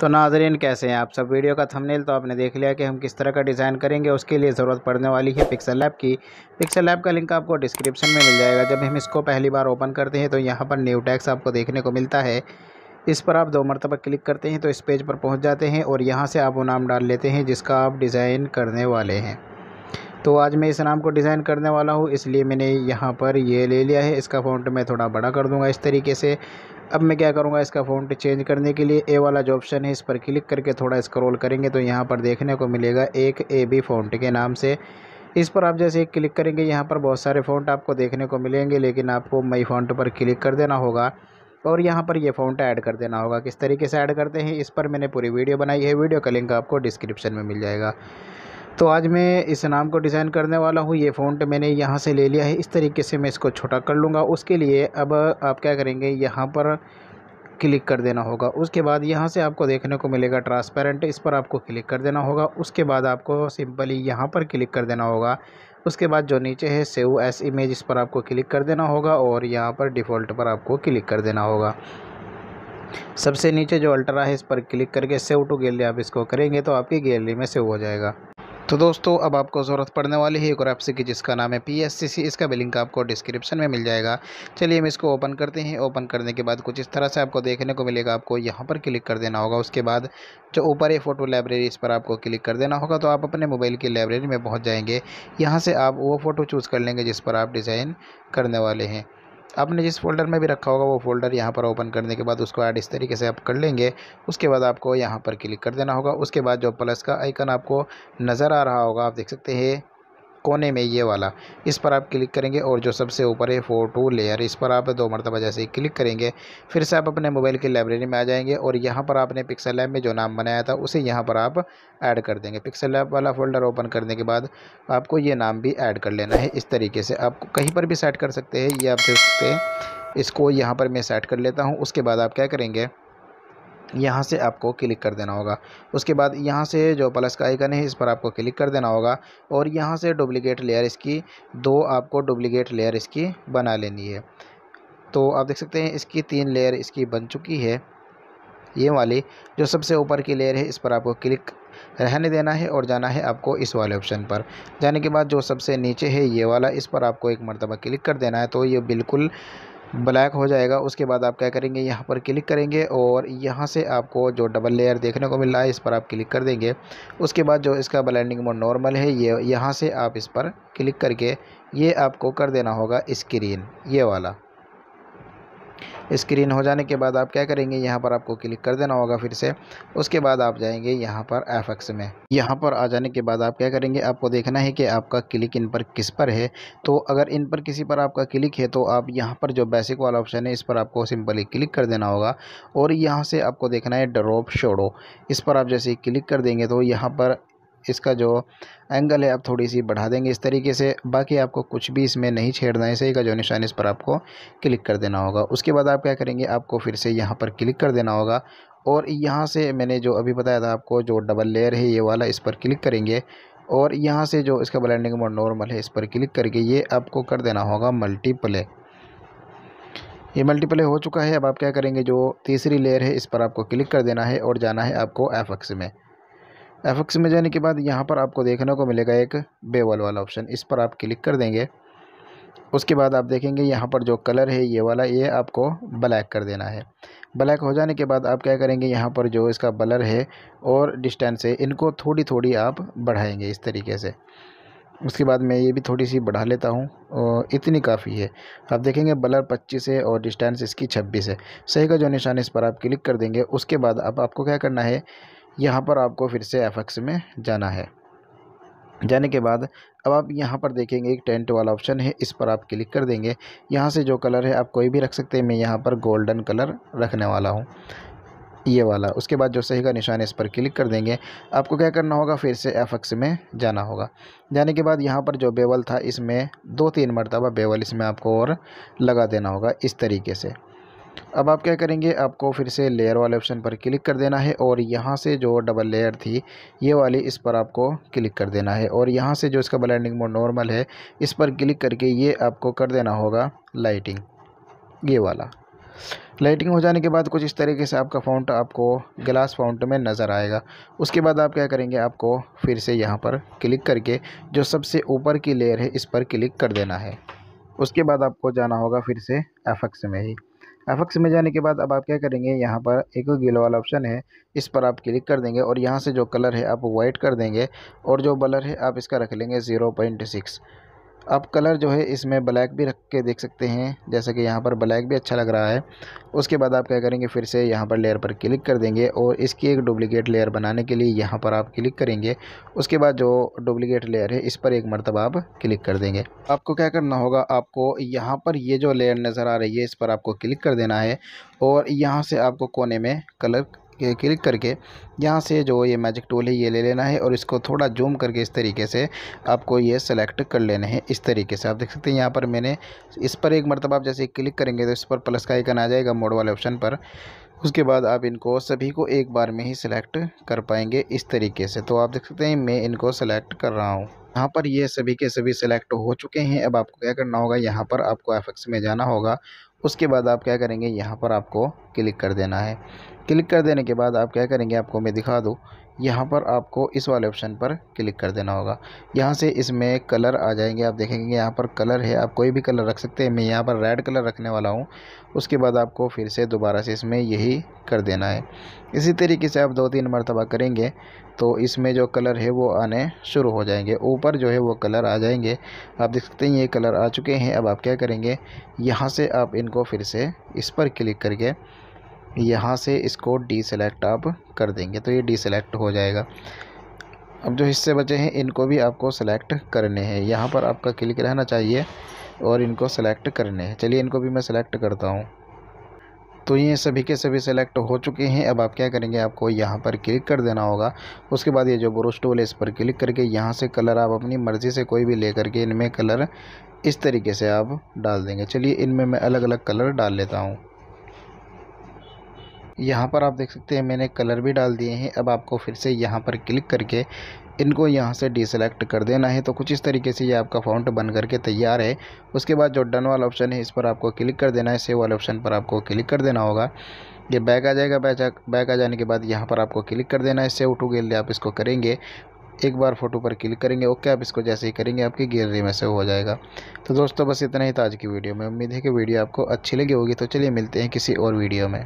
तो नाजरीन कैसे हैं आप सब वीडियो का थंबनेल तो आपने देख लिया कि हम किस तरह का डिज़ाइन करेंगे उसके लिए ज़रूरत पड़ने वाली है पिक्सल लैब की पिक्सल लैब का लिंक आपको डिस्क्रिप्शन में मिल जाएगा जब हम इसको पहली बार ओपन करते हैं तो यहाँ पर न्यू टैक्स आपको देखने को मिलता है इस पर आप दो मरतबा क्लिक करते हैं तो इस पेज पर पहुँच जाते हैं और यहाँ से आप वो नाम डाल लेते हैं जिसका आप डिज़ाइन करने वाले हैं तो आज मैं इस नाम को डिज़ाइन करने वाला हूँ इसलिए मैंने यहाँ पर ये ले लिया है इसका फ़ॉन्ट मैं थोड़ा बड़ा कर दूँगा इस तरीके से अब मैं क्या करूँगा इसका फ़ॉन्ट चेंज करने के लिए ए वाला जो ऑप्शन है इस पर क्लिक करके थोड़ा इस्क्रोल करेंगे तो यहाँ पर देखने को मिलेगा एक ए बी फ़ॉन्ट के नाम से इस पर आप जैसे क्लिक करेंगे यहाँ पर बहुत सारे फ़ॉन्ट आपको देखने को मिलेंगे लेकिन आपको मई फ़ॉन्ट पर क्लिक कर देना होगा और यहाँ पर ये फ़ॉन्ट ऐड कर देना होगा किस तरीके से ऐड करते हैं इस पर मैंने पूरी वीडियो बनाई है वीडियो का लिंक आपको डिस्क्रिप्शन में मिल जाएगा तो आज मैं इस नाम को डिज़ाइन करने वाला हूँ ये फ़ॉन्ट मैंने यहाँ से ले लिया है इस तरीके से मैं इसको छोटा कर लूँगा उसके लिए अब आप क्या करेंगे यहाँ पर क्लिक कर देना होगा उसके बाद यहाँ से आपको देखने को मिलेगा ट्रांसपेरेंट इस पर आपको क्लिक कर देना होगा उसके बाद आपको सिंपली यहाँ पर क्लिक कर देना होगा उसके बाद जो नीचे है सेव एस इमेज इस पर आपको क्लिक कर देना होगा और यहाँ पर डिफ़ॉल्ट पर आपको क्लिक कर देना होगा सबसे नीचे जो अल्ट्रा है इस पर क्लिक करके सेव टू गैलरी आप इसको करेंगे तो आपकी गैलरी में सेव हो जाएगा तो दोस्तों अब आपको ज़रूरत पड़ने वाली है एक और ऐप्स की जिसका नाम है पी एस सी सी इसका भी लिंक आपको डिस्क्रिप्शन में मिल जाएगा चलिए हम इसको ओपन करते हैं ओपन करने के बाद कुछ इस तरह से आपको देखने को मिलेगा आपको यहाँ पर क्लिक कर देना होगा उसके बाद जो ऊपर है फ़ोटो लाइब्रेरी इस पर आपको क्लिक कर देना होगा तो आप अपने मोबाइल की लाइब्रेरी में पहुँच जाएँगे यहाँ से आप वो फ़ोटो चूज़ कर लेंगे जिस पर आप डिज़ाइन करने वाले हैं आपने जिस फोल्डर में भी रखा होगा वो फोल्डर यहाँ पर ओपन करने के बाद उसको ऐड इस तरीके से आप कर लेंगे उसके बाद आपको यहाँ पर क्लिक कर देना होगा उसके बाद जो प्लस का आइकन आपको नज़र आ रहा होगा आप देख सकते हैं कोने में ये वाला इस पर आप क्लिक करेंगे और जो सबसे ऊपर है फोर टू लेयर इस पर आप दो मरतबा जैसे ही क्लिक करेंगे फिर से आप अपने मोबाइल की लाइब्रेरी में आ जाएंगे और यहाँ पर आपने पिक्सल ऐप में जो नाम बनाया था उसे यहाँ पर आप ऐड कर देंगे पिक्सल ऐप वाला फोल्डर ओपन करने के बाद आपको ये नाम भी ऐड कर लेना है इस तरीके से आप कहीं पर भी सेट कर सकते हैं ये आप देख सकते हैं इसको यहाँ पर मैं सेट कर लेता हूँ उसके बाद आप क्या करेंगे यहाँ से आपको क्लिक कर देना होगा उसके बाद यहाँ से जो प्लस का आइकन है इस पर आपको क्लिक कर देना होगा और यहाँ से डुप्लीकेट लेयर इसकी दो आपको डुप्लीकेट लेयर इसकी बना लेनी है तो आप देख सकते हैं इसकी तीन लेयर इसकी बन चुकी है ये वाली जो सबसे ऊपर की लेयर है इस पर आपको क्लिक रहने देना है और जाना है आपको इस वाले ऑप्शन पर जाने के बाद जो सबसे नीचे है ये वाला इस पर आपको एक मरतबा क्लिक कर देना है तो ये बिल्कुल ब्लैक हो जाएगा उसके बाद आप क्या करेंगे यहाँ पर क्लिक करेंगे और यहाँ से आपको जो डबल लेयर देखने को मिल रहा है इस पर आप क्लिक कर देंगे उसके बाद जो इसका ब्लैंडिंग मोड नॉर्मल है ये यह यहाँ से आप इस पर क्लिक करके ये आपको कर देना होगा स्क्रीन ये वाला स्क्रीन हो जाने के बाद आप क्या करेंगे यहाँ पर आपको क्लिक कर देना होगा फिर से उसके बाद आप जाएंगे यहाँ पर एफ में यहाँ पर आ जाने के बाद आप क्या करेंगे आपको देखना है कि आपका क्लिक इन पर किस पर है तो अगर इन पर किसी पर आपका क्लिक है तो आप यहाँ पर जो बेसिक वाला ऑप्शन है इस पर आपको सिंपली क्लिक कर देना होगा और यहाँ से आपको देखना है ड्रॉप शोडो इस पर आप जैसे क्लिक कर देंगे तो यहाँ पर इसका जो एंगल है आप थोड़ी सी बढ़ा देंगे इस तरीके से बाकी आपको कुछ भी इसमें नहीं छेड़ना है सही का जो निशान इस पर आपको क्लिक कर देना होगा उसके बाद आप क्या करेंगे आपको फिर से यहाँ पर क्लिक कर देना होगा और यहाँ से मैंने जो अभी बताया था आपको जो डबल लेयर है ये वाला इस पर क्लिक करेंगे और यहाँ से जो इसका ब्लैंडिंग मोड नॉर्मल है इस पर क्लिक करके ये आपको कर देना होगा मल्टीप्ले ये मल्टीप्ले हो चुका है अब आप क्या करेंगे जो तीसरी लेयर है इस पर आपको क्लिक कर देना है और जाना है आपको एफ एक्स में एफ एक्स में जाने के बाद यहाँ पर आपको देखने को मिलेगा एक बेवल वाला ऑप्शन इस पर आप क्लिक कर देंगे उसके बाद आप देखेंगे यहाँ पर जो कलर है ये वाला ये आपको ब्लैक कर देना है ब्लैक हो जाने के बाद आप क्या करेंगे यहाँ पर जो इसका बलर है और डिस्टेंस है इनको थोड़ी थोड़ी आप बढ़ाएंगे इस तरीके से उसके बाद मैं ये भी थोड़ी सी बढ़ा लेता हूँ इतनी काफ़ी है आप देखेंगे बलर 25 है और डिस्टेंस इसकी 26 है सही का जो निशान इस पर आप क्लिक कर देंगे उसके बाद अब आप आपको क्या करना है यहाँ पर आपको फिर से एफ में जाना है जाने के बाद अब आप यहाँ पर देखेंगे एक टेंट वाला ऑप्शन है इस पर आप क्लिक कर देंगे यहाँ से जो कलर है आप कोई भी रख सकते हैं मैं यहाँ पर गोल्डन कलर रखने वाला हूँ ये वाला उसके बाद जो सही का निशान है इस पर क्लिक कर देंगे आपको क्या करना होगा फिर से एफ एक्स में जाना होगा जाने के बाद यहाँ पर जो बेवल था इसमें दो तीन मरतबा बेवल इसमें आपको और लगा देना होगा इस तरीके से अब आप क्या करेंगे आपको फिर से लेयर वाले ऑप्शन पर क्लिक कर देना है और यहाँ से जो डबल लेयर थी ये वाली इस पर आपको क्लिक कर देना है और यहाँ से जो इसका ब्लैंडिंग मोड नॉर्मल है इस पर क्लिक करके ये आपको कर देना होगा लाइटिंग ये वाला लाइटिंग हो जाने के बाद कुछ इस तरीके से आपका फाउंट आपको ग्लास फाउंट में नज़र आएगा उसके बाद आप क्या करेंगे आपको फिर से यहाँ पर क्लिक करके जो सबसे ऊपर की लेयर है इस पर क्लिक कर देना है उसके बाद आपको जाना होगा फिर से एफएक्स में ही एफ में जाने के बाद अब आप क्या करेंगे यहाँ पर एक गिलो वाला ऑप्शन है इस पर आप क्लिक कर देंगे और यहाँ से जो कलर है आप वाइट कर देंगे और जो बलर है आप इसका रख लेंगे ज़ीरो पॉइंट सिक्स आप कलर जो है इसमें ब्लैक भी रख के देख सकते हैं जैसे कि यहाँ पर ब्लैक भी अच्छा लग रहा है उसके बाद आप क्या करेंगे फिर से यहाँ पर लेयर पर क्लिक कर देंगे और इसकी एक डुप्लीकेट लेयर बनाने के लिए यहाँ पर आप क्लिक करेंगे उसके बाद जो डुप्लीकेट लेयर है इस पर एक मरतबा आप क्लिक कर देंगे आपको क्या करना होगा आपको यहाँ पर ये जो लेयर नज़र आ रही है इस पर आपको क्लिक कर देना है और यहाँ से आपको कोने में कलर के क्लिक करके यहाँ से जो ये मैजिक टूल है ये ले लेना है और इसको थोड़ा जूम करके इस तरीके से आपको ये सेलेक्ट कर लेने हैं इस तरीके से आप देख सकते हैं यहाँ पर मैंने इस पर एक मरतबा आप जैसे क्लिक करेंगे तो इस पर प्लस का आइकन आ जाएगा मोड वाले ऑप्शन पर उसके बाद आप इनको सभी को एक बार में ही सिलेक्ट कर पाएंगे इस तरीके से तो आप देख सकते हैं मैं इनको सेलेक्ट कर रहा हूँ यहाँ पर ये सभी के सभी सिलेक्ट हो चुके हैं अब आपको क्या करना होगा यहाँ पर आपको एफ में जाना होगा उसके बाद आप क्या करेंगे यहाँ पर आपको क्लिक कर देना है क्लिक कर देने के बाद आप क्या करेंगे आपको मैं दिखा दूँ यहाँ पर आपको इस वाले ऑप्शन पर क्लिक कर देना होगा यहाँ से इसमें कलर आ जाएंगे आप देखेंगे यहाँ पर कलर है आप कोई भी कलर रख सकते हैं मैं यहाँ पर रेड कलर रखने वाला हूँ उसके बाद आपको फिर से दोबारा से इसमें यही कर देना है इसी तरीके से आप दो तीन मरतबा करेंगे तो इसमें जो कलर है वो आने शुरू हो जाएंगे ऊपर जो है वो कलर आ जाएंगे आप देख सकते हैं ये कलर आ चुके हैं अब आप क्या करेंगे यहाँ से आप इनको फिर से इस पर क्लिक करके यहाँ से इसको डीसेलेक्ट आप कर देंगे तो ये डीसेलेक्ट हो जाएगा अब जो हिस्से बचे हैं इनको भी आपको सेलेक्ट करने हैं यहाँ पर आपका क्लिक रहना चाहिए और इनको सेलेक्ट करने हैं चलिए इनको भी मैं सेलेक्ट करता हूँ तो ये सभी के सभी सेलेक्ट हो चुके हैं अब आप क्या करेंगे आपको यहाँ पर क्लिक कर देना होगा उसके बाद ये जो ब्रोश टूल है इस पर क्लिक करके यहाँ से कलर आप अपनी मर्ज़ी से कोई भी ले करके इनमें कलर इस तरीके से आप डाल देंगे चलिए इनमें मैं अलग अलग कलर डाल लेता हूँ यहाँ पर आप देख सकते हैं मैंने कलर भी डाल दिए हैं अब आपको फिर से यहाँ पर क्लिक करके इनको यहाँ से डिसलेक्ट कर देना है तो कुछ इस तरीके से ये आपका फ़ॉन्ट बन करके तैयार है उसके बाद जो डन वाला ऑप्शन है इस पर आपको क्लिक कर देना है सेव वाले ऑप्शन पर आपको क्लिक कर देना होगा ये बैक आ जाएगा बैच बैक आ जाने के बाद यहाँ पर आपको क्लिक कर देना है सेव टू गैलरी आप इसको करेंगे एक बार फ़ोटो पर क्लिक करेंगे ओके आप इसको जैसे ही करेंगे आपकी गैलरी में सेव हो जाएगा तो दोस्तों बस इतना ही था आज की वीडियो में उम्मीद है कि वीडियो आपको अच्छी लगी होगी तो चलिए मिलते हैं किसी और वीडियो में